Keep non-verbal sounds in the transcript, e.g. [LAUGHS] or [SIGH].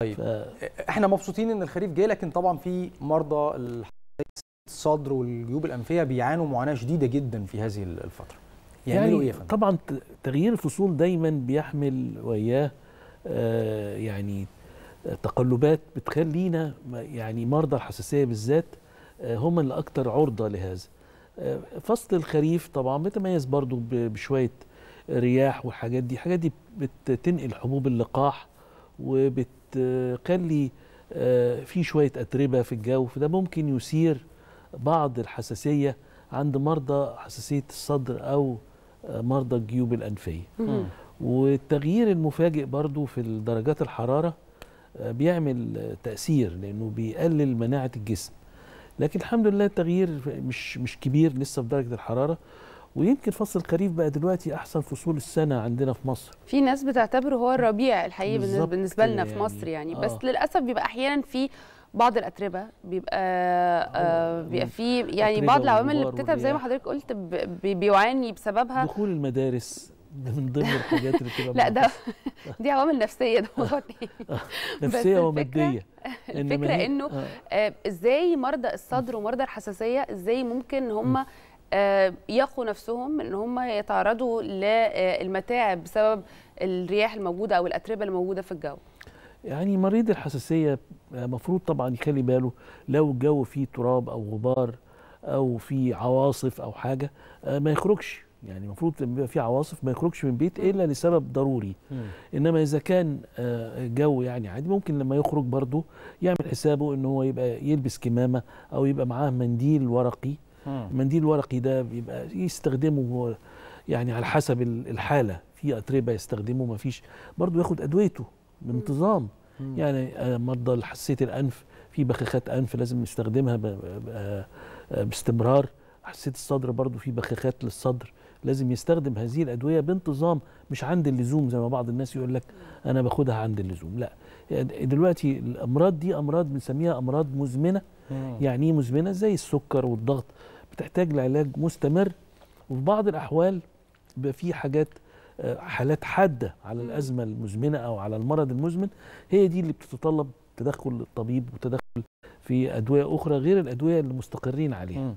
طيب ف... احنا مبسوطين ان الخريف جاي لكن طبعا في مرضى الصدر والجيوب الانفيه بيعانوا معاناه شديده جدا في هذه الفتره يعملوا يعني ايه طبعا تغيير الفصول دايما بيحمل وياه آه يعني تقلبات بتخلينا يعني مرضى الحساسيه بالذات آه هم اللي اكثر عرضه لهذا آه فصل الخريف طبعا بيتميز برضو بشويه رياح والحاجات دي الحاجات دي بتنقل حبوب اللقاح وبتخلي آه، في شويه اتربه في الجو فده ممكن يثير بعض الحساسيه عند مرضى حساسيه الصدر او آه، مرضى الجيوب الانفيه والتغيير المفاجئ برضو في درجات الحراره آه، بيعمل تاثير لانه بيقلل مناعه الجسم لكن الحمد لله التغيير مش مش كبير لسه في درجه الحراره ويمكن فصل الخريف بقى دلوقتي احسن فصول السنه عندنا في مصر في ناس بتعتبره هو الربيع الحقيقي بالنسبه لنا يعني في مصر يعني آه. بس للاسف بيبقى احيانا في بعض الاتربه بيبقى آه بيبقى في يعني بعض العوامل اللي بتتعب زي ما حضرتك قلت بيعاني بسببها دخول المدارس ده من ضمن الحاجات اللي بتبقى [LAUGHS] لا ده [LAUGHS] دي عوامل نفسيه ده موضوع تاني نفسيه وماديه [LAUGHS] الفكره انه آه. آه، ازاي مرضى الصدر ومرضى الحساسيه ازاي ممكن هم آه، يقوا نفسهم ان هم يتعرضوا للمتاعب بسبب الرياح الموجوده او الاتربه الموجوده في الجو يعني مريض الحساسيه آه، مفروض طبعا يخلي باله لو الجو فيه تراب او غبار او في عواصف او حاجه آه، ما يخرجش يعني المفروض لما بيبقى في عواصف ما يخرجش من البيت الا لسبب ضروري م. انما اذا كان جو يعني عادي ممكن لما يخرج برضه يعمل حسابه ان هو يبقى يلبس كمامه او يبقى معاه منديل ورقي المنديل الورقي ده بيبقى يستخدمه يعني على حسب الحاله في اتربه يستخدمه ما فيش برضه ياخد ادويته بانتظام يعني آه، مرضى حساسيه الانف في بخاخات انف لازم نستخدمها آه، باستمرار حساسيه الصدر برضه في بخاخات للصدر لازم يستخدم هذه الادويه بانتظام مش عند اللزوم زي ما بعض الناس يقول لك انا باخدها عند اللزوم لا يعني دلوقتي الامراض دي امراض بنسميها امراض مزمنه يعني ايه مزمنه زي السكر والضغط بتحتاج لعلاج مستمر وفي بعض الأحوال بيبقى في حاجات آه، حالات حادة على الأزمة المزمنة أو على المرض المزمن هي دي اللي بتتطلب تدخل الطبيب وتدخل في أدوية أخرى غير الأدوية اللي مستقرين عليها